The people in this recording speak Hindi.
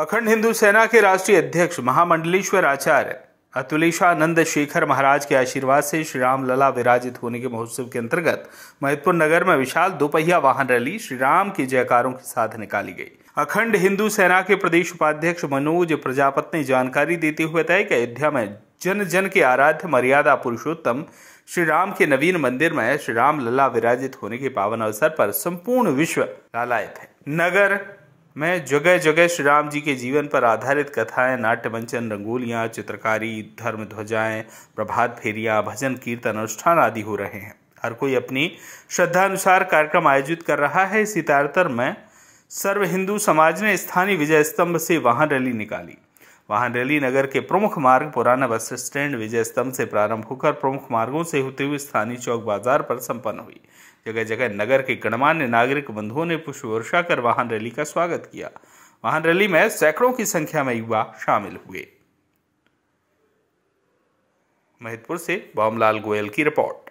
अखंड हिंदू सेना के राष्ट्रीय अध्यक्ष महामंडलेश्वर आचार्य अतुलेशानंद शेखर महाराज के आशीर्वाद से श्री राम लला विराजित होने के महोत्सव के अंतर्गत महतपुर नगर में विशाल दोपहिया वाहन रैली श्री राम की जयकारों के साथ निकाली गई अखंड हिंदू सेना के प्रदेश उपाध्यक्ष मनोज प्रजापत ने जानकारी देते हुए बताया कि अयोध्या में जन जन के आराध्य मर्यादा पुरुषोत्तम श्री राम के नवीन मंदिर में श्री राम लला विराजित होने के पावन अवसर पर संपूर्ण विश्व लालायत है नगर मैं जगह जगह श्री राम जी के जीवन पर आधारित कथाएं नाट्य मंचन रंगोलियाँ चित्रकारी धर्म ध्वजाएँ प्रभात फेरियाँ भजन कीर्तन अनुष्ठान आदि हो रहे हैं हर कोई अपनी श्रद्धानुसार कार्यक्रम आयोजित कर रहा है इसी तारतर में सर्व हिंदू समाज ने स्थानीय विजय स्तंभ से वाहन रैली निकाली वाहन रैली नगर के प्रमुख मार्ग पुराना बस स्टैंड विजय स्तंभ से प्रारंभ होकर प्रमुख मार्गों से होते हुए स्थानीय चौक बाजार पर संपन्न हुई जगह जगह नगर के गणमान्य नागरिक बंधुओं ने पुष्प वर्षा कर वाहन रैली का स्वागत किया वाहन रैली में सैकड़ों की संख्या में युवा शामिल हुए महितपुर से बॉमलाल गोयल की रिपोर्ट